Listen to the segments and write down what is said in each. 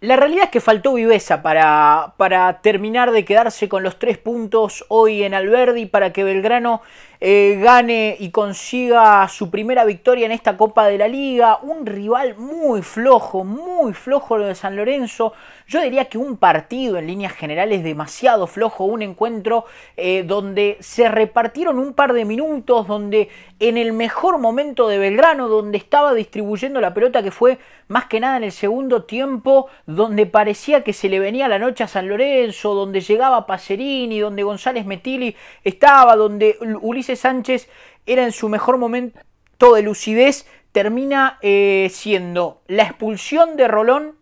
La realidad es que faltó viveza para, para, terminar de quedarse con los tres puntos hoy en Alberdi para que Belgrano eh, gane y consiga su primera victoria en esta Copa de la Liga. Un rival muy flojo, muy flojo lo de San Lorenzo. Yo diría que un partido en líneas generales demasiado flojo, un encuentro eh, donde se repartieron un par de minutos, donde en el mejor momento de Belgrano, donde estaba distribuyendo la pelota que fue más que nada en el segundo tiempo, donde parecía que se le venía la noche a San Lorenzo, donde llegaba Pacerini, donde González Metilli estaba, donde Ulises Sánchez era en su mejor momento de lucidez, termina eh, siendo la expulsión de Rolón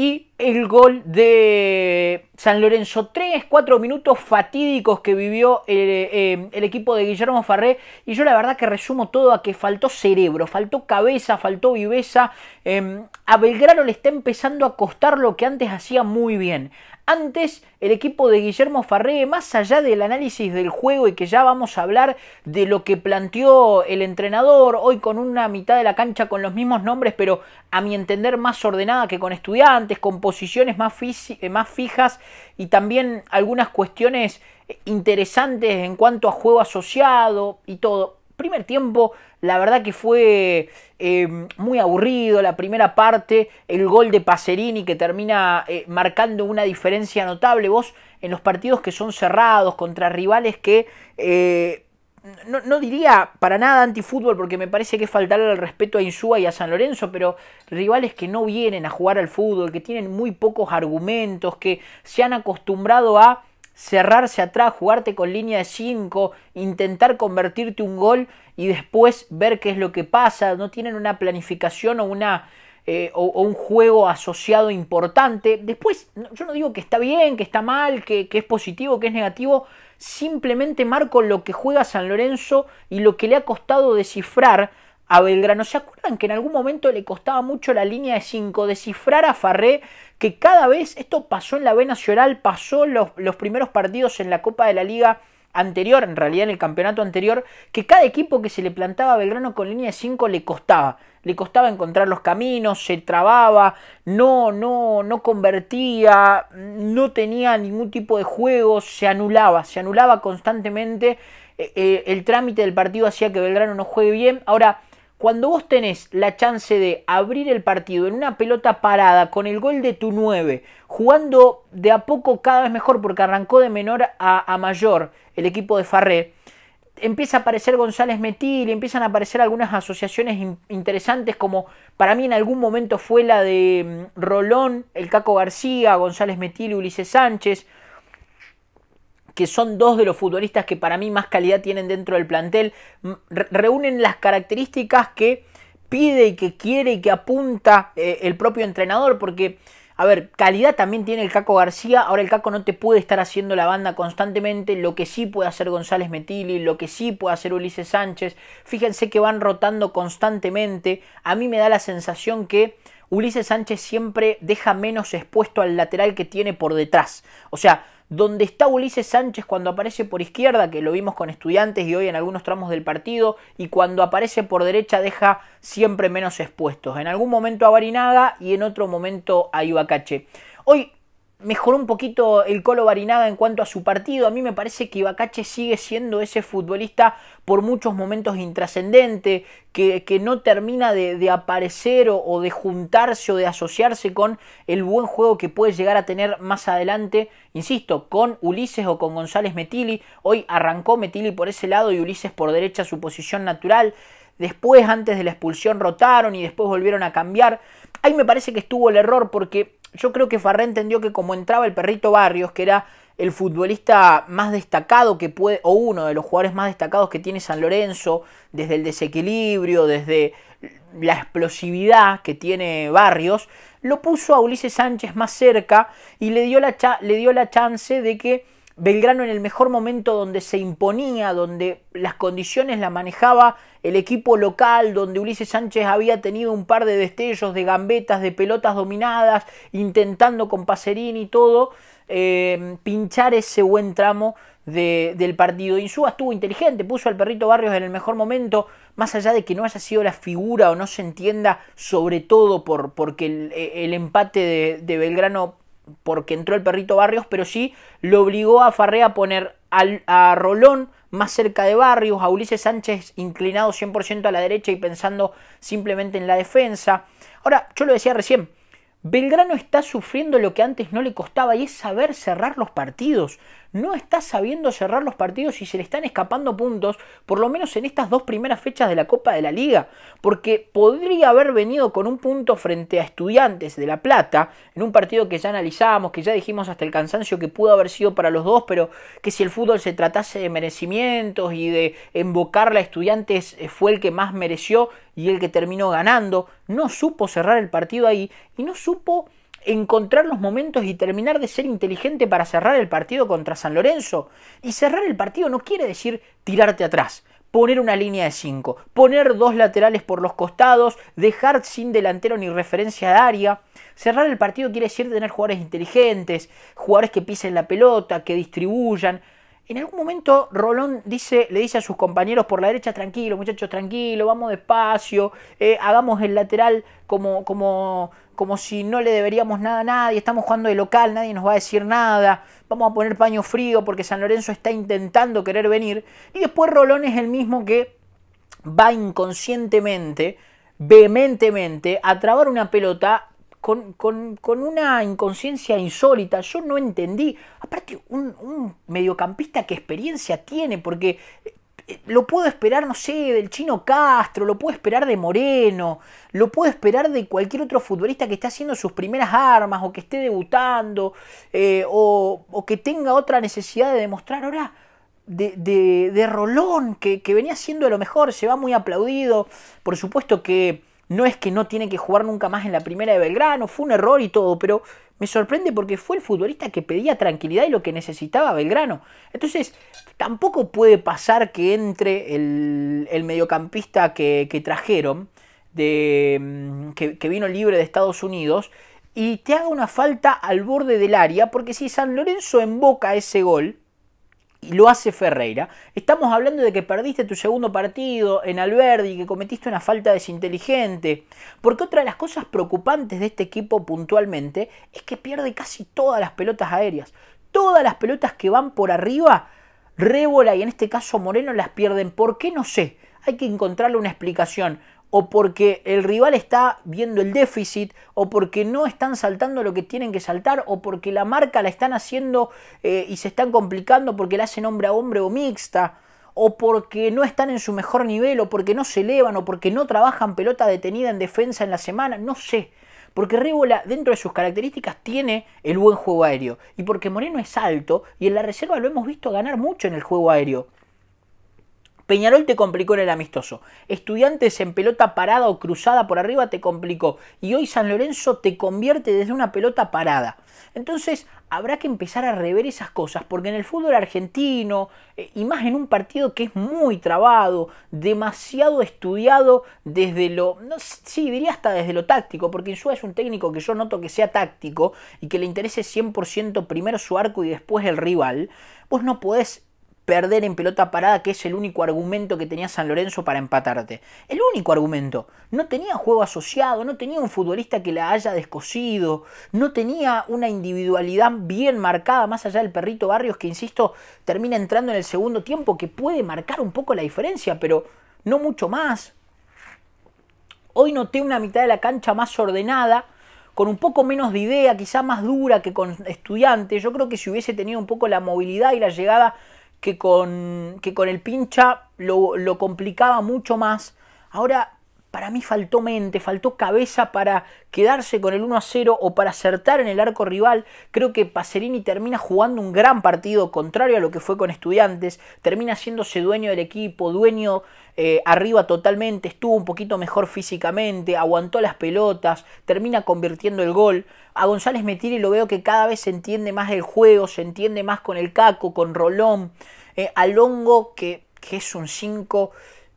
y el gol de San Lorenzo. Tres, cuatro minutos fatídicos que vivió eh, eh, el, equipo de Guillermo Farré. Y yo la verdad que resumo todo a que faltó cerebro, faltó cabeza, faltó viveza. Em, a Belgrano le está empezando a costar lo que antes hacía muy bien. Antes, el equipo de Guillermo Farré, más allá del análisis del juego y que ya vamos a hablar de lo que planteó el entrenador, hoy con una mitad de la cancha con los mismos nombres, pero a mi entender más ordenada que con estudiantes, con posiciones más, eh, más fijas y también algunas cuestiones interesantes en cuanto a juego asociado y todo primer tiempo, la verdad que fue eh, muy aburrido. La primera parte, el gol de Pacerini que termina eh, marcando una diferencia notable. Vos en los partidos que son cerrados contra rivales que... Eh, no, diría para nada antifútbol porque me parece que es el al respeto a Insúa y a San Lorenzo, pero rivales que no vienen a jugar al fútbol, que tienen muy pocos argumentos, que se han acostumbrado a cerrarse atrás, jugarte con línea de 5, intentar convertirte un gol y después ver qué es lo que pasa. No tienen una planificación o una, eh, un juego asociado importante. Después, yo no digo que está bien, que está mal, que, que, es positivo, que es negativo. Simplemente marco lo que juega San Lorenzo y lo que le ha costado descifrar a Belgrano. ¿Se acuerdan que en algún momento le costaba mucho la línea de 5, descifrar a Farré? Que cada vez esto pasó en la B Nacional, pasó los, primeros partidos en la Copa de la Liga anterior, en realidad en el campeonato anterior, que cada equipo que se le plantaba a Belgrano con línea de 5 le costaba. Le costaba encontrar los caminos, se trababa, no, no, no convertía, no tenía ningún tipo de juego, se anulaba, se anulaba constantemente. Eh, eh, el trámite del partido hacía que Belgrano no juegue bien. Ahora, cuando vos tenés la chance de abrir el partido en una pelota parada con el gol de tu 9, jugando de a poco cada vez mejor porque arrancó de menor a, mayor el equipo de Farré, empieza a aparecer González Metil, empiezan a aparecer algunas asociaciones interesantes, como para mí en algún momento fue la de mm, Rolón, el Caco García, González Metil, y Ulises Sánchez, que son dos de los futbolistas que para mí más calidad tienen dentro del plantel, reúnen las características que pide y que quiere y que apunta eh, el propio entrenador, porque, a ver, calidad también tiene el Caco García, ahora el Caco no te puede estar haciendo la banda constantemente, lo que sí puede hacer González Metilli, lo que sí puede hacer Ulises Sánchez, fíjense que van rotando constantemente, a mí me da la sensación que Ulises Sánchez siempre deja menos expuesto al lateral que tiene por detrás. O sea, donde está Ulises Sánchez cuando aparece por izquierda, que lo vimos con estudiantes y hoy en algunos tramos del partido, y cuando aparece por derecha deja siempre menos expuestos. En algún momento a Barinaga y en otro momento a Ibacache. Hoy mejoró un poquito el Colo Barinaga en cuanto a su partido. A mí me parece que Ibacache sigue siendo ese futbolista por muchos momentos intrascendente, que, que no termina de, aparecer o, o, de juntarse o de asociarse con el buen juego que puede llegar a tener más adelante, insisto, con Ulises o con González Metili. Hoy arrancó Metili por ese lado y Ulises por derecha su posición natural. Después, antes de la expulsión, rotaron y después volvieron a cambiar. Ahí me parece que estuvo el error porque yo creo que Farré entendió que como entraba el perrito Barrios, que era el futbolista más destacado que puede, o uno de los jugadores más destacados que tiene San Lorenzo, desde el desequilibrio, desde la explosividad que tiene Barrios, lo puso a Ulises Sánchez más cerca y le dio la, le dio la chance de que Belgrano en el mejor momento donde se imponía, donde las condiciones la manejaba el equipo local, donde Ulises Sánchez había tenido un par de destellos, de gambetas, de pelotas dominadas, intentando con Pacerín y todo, eh, pinchar ese buen tramo del partido. Insúa estuvo inteligente, puso al perrito Barrios en el mejor momento, más allá de que no haya sido la figura o no se entienda, sobre todo por, porque el, empate de Belgrano porque entró el perrito Barrios, pero sí lo obligó a Farré a poner a Rolón más cerca de Barrios, a Ulises Sánchez inclinado 100% a la derecha y pensando simplemente en la defensa. Ahora, yo lo decía recién, Belgrano está sufriendo lo que antes no le costaba y es saber cerrar los partidos no está sabiendo cerrar los partidos y se le están escapando puntos, por lo menos en estas dos primeras fechas de la Copa de la Liga, porque podría haber venido con un punto frente a Estudiantes de La Plata, en un partido que ya analizamos, que ya dijimos hasta el cansancio que pudo haber sido para los dos, pero que si el fútbol se tratase de merecimientos y de invocarla a Estudiantes eh, fue el que más mereció y el que terminó ganando, no supo cerrar el partido ahí y no supo encontrar los momentos y terminar de ser inteligente para cerrar el partido contra San Lorenzo. Y cerrar el partido no quiere decir tirarte atrás, poner una línea de 5, poner dos laterales por los costados, dejar sin delantero ni referencia de área. Cerrar el partido quiere decir tener jugadores inteligentes, jugadores que pisen la pelota, que distribuyan, en algún momento Rolón le dice a sus compañeros por la derecha, tranquilo muchachos, tranquilo, vamos despacio, eh, hagamos el lateral como, como, como si no le deberíamos nada a nadie, estamos jugando de local, nadie nos va a decir nada, vamos a poner paño frío porque San Lorenzo está intentando querer venir. Y después Rolón es el mismo que va inconscientemente, vehementemente, a trabar una pelota con, una inconsciencia insólita. Yo no entendí. Aparte, un, mediocampista que experiencia tiene, porque eh, eh, lo puedo esperar, no sé, del chino Castro, lo puedo esperar de Moreno, lo puedo esperar de cualquier otro futbolista que esté haciendo sus primeras armas o que esté debutando eh, o, que tenga otra necesidad de demostrar. Ahora, de, de, de Rolón, que, que, venía siendo de lo mejor, se va muy aplaudido. Por supuesto que no es que no tiene que jugar nunca más en la primera de Belgrano, fue un error y todo, pero me sorprende porque fue el futbolista que pedía tranquilidad y lo que necesitaba Belgrano. Entonces, tampoco puede pasar que entre el, mediocampista que, trajeron, de, mm, que, que, vino libre de Estados Unidos, y te haga una falta al borde del área, porque si San Lorenzo emboca ese gol, lo hace Ferreira. Estamos hablando de que perdiste tu segundo partido en Alberdi, que cometiste una falta desinteligente. Porque otra de las cosas preocupantes de este equipo puntualmente es que pierde casi todas las pelotas aéreas. Todas las pelotas que van por arriba, Rébola y en este caso Moreno las pierden. ¿Por qué? No sé. Hay que encontrarle una explicación o porque el rival está viendo el déficit, o porque no están saltando lo que tienen que saltar, o porque la marca la están haciendo eh, y se están complicando porque la hacen hombre a hombre o mixta, o porque no están en su mejor nivel, o porque no se elevan, o porque no trabajan pelota detenida en defensa en la semana, no sé. Porque Rébola, dentro de sus características, tiene el buen juego aéreo. Y porque Moreno es alto, y en la reserva lo hemos visto ganar mucho en el juego aéreo. Peñarol te complicó en el amistoso. Estudiantes en pelota parada o cruzada por arriba te complicó. Y hoy San Lorenzo te convierte desde una pelota parada. Entonces habrá que empezar a rever esas cosas, porque en el fútbol argentino, eh, y más en un partido que es muy trabado, demasiado estudiado desde lo, no, sí, diría hasta desde lo táctico, porque su es un técnico que yo noto que sea táctico y que le interese 100% primero su arco y después el rival, vos no podés perder en pelota parada, que es el único argumento que tenía San Lorenzo para empatarte. El único argumento. No tenía juego asociado, no tenía un futbolista que la haya descosido, no tenía una individualidad bien marcada, más allá del perrito Barrios, que insisto, termina entrando en el segundo tiempo, que puede marcar un poco la diferencia, pero no mucho más. Hoy noté una mitad de la cancha más ordenada, con un poco menos de idea, quizá más dura que con estudiantes. Yo creo que si hubiese tenido un poco la movilidad y la llegada que con, que con el pincha lo, lo complicaba mucho más. Ahora para mí faltó mente, faltó cabeza para quedarse con el 1 a 0 o para acertar en el arco rival. Creo que Paserini termina jugando un gran partido, contrario a lo que fue con Estudiantes. Termina haciéndose dueño del equipo, dueño eh, arriba totalmente. Estuvo un poquito mejor físicamente, aguantó las pelotas, termina convirtiendo el gol. A González Metiri lo veo que cada vez se entiende más el juego, se entiende más con el Caco, con Rolón. A eh, Alongo, que, que es un 5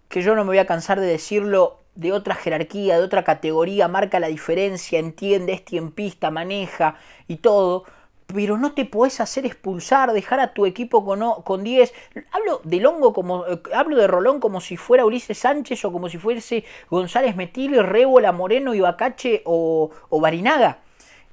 que yo no me voy a cansar de decirlo, de otra jerarquía, de otra categoría, marca la diferencia, entiende, es tiempista, maneja y todo. Pero no te puedes hacer expulsar, dejar a tu equipo con, con 10. Hablo de Longo como. Eh, hablo de Rolón como si fuera Ulises Sánchez o como si fuese González Metil, Rébola, Moreno, Ibacache o, o Barinaga.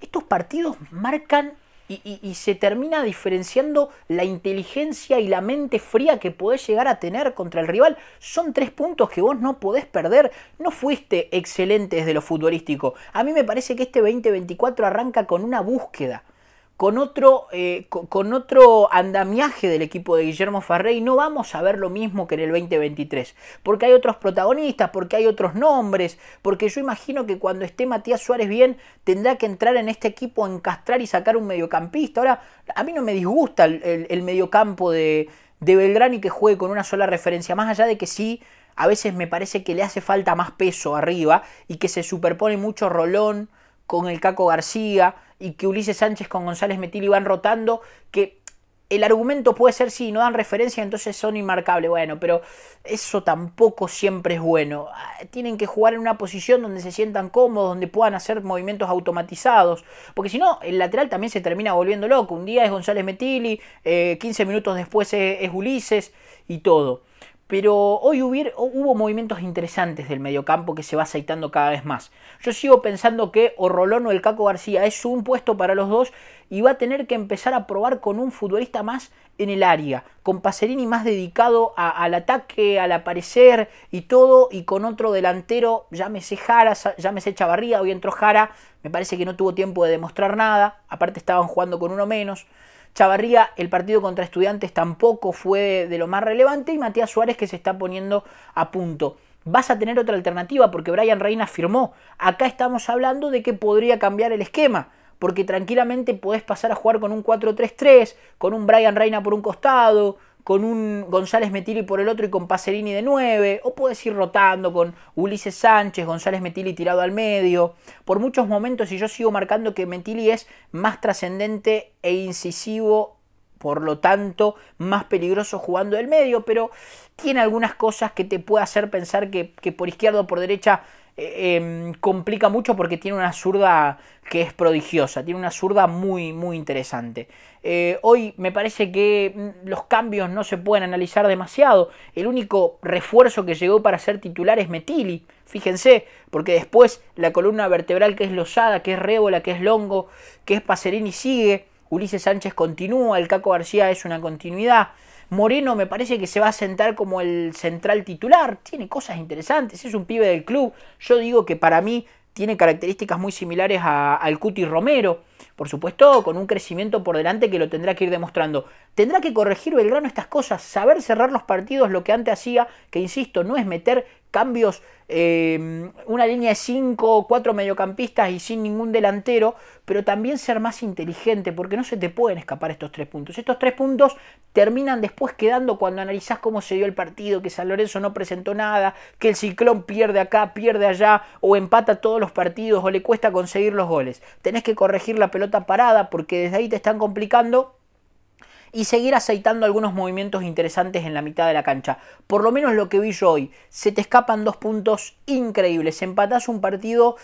Estos partidos marcan y, se termina diferenciando la inteligencia y la mente fría que podés llegar a tener contra el rival. Son tres puntos que vos no podés perder. No fuiste excelente desde lo futbolístico. A mí me parece que este 2024 arranca con una búsqueda con otro, eh, con, otro andamiaje del equipo de Guillermo Farrey, no vamos a ver lo mismo que en el 2023, porque hay otros protagonistas, porque hay otros nombres, porque yo imagino que cuando esté Matías Suárez bien, tendrá que entrar en este equipo, encastrar y sacar un mediocampista. Ahora, a mí no me disgusta el, mediocampo de, de y que juegue con una sola referencia, más allá de que sí a veces me parece que le hace falta más peso arriba y que se superpone mucho Rolón con el Caco García y que Ulises Sánchez con González Metili van rotando, que el argumento puede ser si sí, no dan referencia, entonces son inmarcables. Bueno, pero eso tampoco siempre es bueno. Ah, tienen que jugar en una posición donde se sientan cómodos, donde puedan hacer movimientos automatizados. Porque si no, el lateral también se termina volviendo loco. Un día es González Metili, 15 eh, minutos después es Ulises y todo. Pero hoy hubo movimientos interesantes del mediocampo que se va aceitando cada vez más. Yo sigo pensando que o Rolón o el Caco García es un puesto para los dos y va a tener que empezar a probar con un futbolista más en el área, con Paserini más dedicado al ataque, al aparecer y todo, y con otro delantero, llámese Jara, llámese Chavarría, hoy entró Jara, me parece que no tuvo tiempo de demostrar nada, aparte estaban jugando con uno menos. Chavarría, el partido contra estudiantes tampoco fue de lo más relevante y Matías Suárez que se está poniendo a punto. Vas a tener otra alternativa porque Brian Reina firmó. Acá estamos hablando de que podría cambiar el esquema porque tranquilamente podés pasar a jugar con un 4-3-3, con un Brian Reina por un costado, con un González Metili por el otro y con Paserini de 9, o puedes ir rotando con Ulises Sánchez, González Metili tirado al medio. Por muchos momentos, y yo sigo marcando que Metili es más trascendente e incisivo por lo tanto más peligroso jugando del medio, pero tiene algunas cosas que te puede hacer pensar que, que por izquierda o por derecha Em, complica mucho porque tiene una zurda que es prodigiosa, tiene una zurda muy, muy interesante. Eh, hoy me parece que mm, los cambios no se pueden analizar demasiado. El único refuerzo que llegó para ser titular es Metili, fíjense, porque después la columna vertebral que es Lozada, que es Rébola, que es Longo, que es Pacerini sigue, Ulises Sánchez continúa, el Caco García es una continuidad. Moreno me parece que se va a sentar como el central titular. Tiene cosas interesantes. Es un pibe del club. Yo digo que para mí tiene características muy similares a, al Cuti Romero. Por supuesto, con un crecimiento por delante que lo tendrá que ir demostrando. Tendrá que corregir Belgrano estas cosas, saber cerrar los partidos, lo que antes hacía, que insisto, no es meter cambios, eh, una línea de 5, 4 mediocampistas y sin ningún delantero, pero también ser más inteligente, porque no se te pueden escapar estos tres puntos. Estos tres puntos terminan después quedando cuando analizás cómo se dio el partido, que San Lorenzo no presentó nada, que el Ciclón pierde acá, pierde allá, o empata todos los partidos, o le cuesta conseguir los goles. Tenés que corregir la pelota parada porque desde ahí te están complicando y seguir aceitando algunos movimientos interesantes en la mitad de la cancha. Por lo menos lo que vi yo hoy, se te escapan dos puntos increíbles, empatás un partido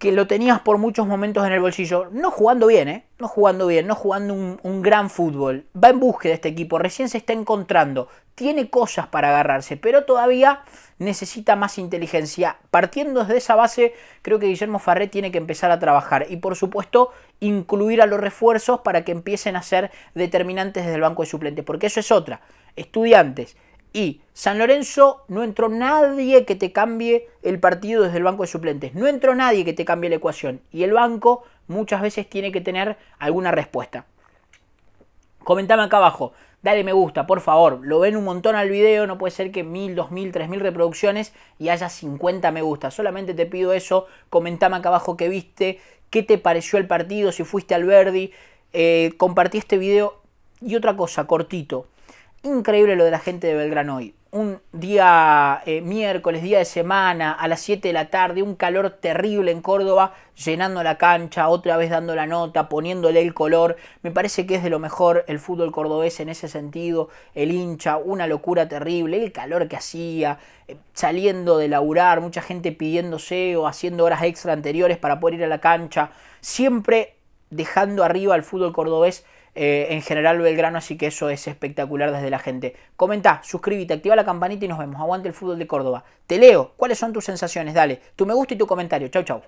que lo tenías por muchos momentos en el bolsillo, no jugando bien, ¿eh? no jugando bien, no jugando un, gran fútbol, va en búsqueda este equipo, recién se está encontrando, tiene cosas para agarrarse, pero todavía necesita más inteligencia. Partiendo desde esa base, creo que Guillermo Farré tiene que empezar a trabajar y por supuesto incluir a los refuerzos para que empiecen a ser determinantes desde el banco de suplentes, porque eso es otra, estudiantes y San Lorenzo no entró nadie que te cambie el partido desde el banco de suplentes. No entró nadie que te cambie la ecuación. Y el banco muchas veces tiene que tener alguna respuesta. Comentame acá abajo. Dale me gusta, por favor. Lo ven un montón al video. No puede ser que mil, dos mil, tres mil reproducciones y haya 50 me gusta. Solamente te pido eso. Comentame acá abajo qué viste, qué te pareció el partido, si fuiste al Verdi. Eh, compartí este video. Y otra cosa, cortito. Increíble lo de la gente de Belgrano hoy. Un día eh, miércoles, día de semana, a las 7 de la tarde, un calor terrible en Córdoba, llenando la cancha, otra vez dando la nota, poniéndole el color. Me parece que es de lo mejor el fútbol cordobés en ese sentido. El hincha, una locura terrible, el calor que hacía, eh, saliendo de laburar, mucha gente pidiéndose o haciendo horas extra anteriores para poder ir a la cancha. Siempre dejando arriba al fútbol cordobés eh, en general Belgrano, así que eso es espectacular desde la gente. Comenta, suscríbete, activa la campanita y nos vemos. Aguante el fútbol de Córdoba. Te leo, ¿cuáles son tus sensaciones? Dale, tu me gusta y tu comentario. Chau, chao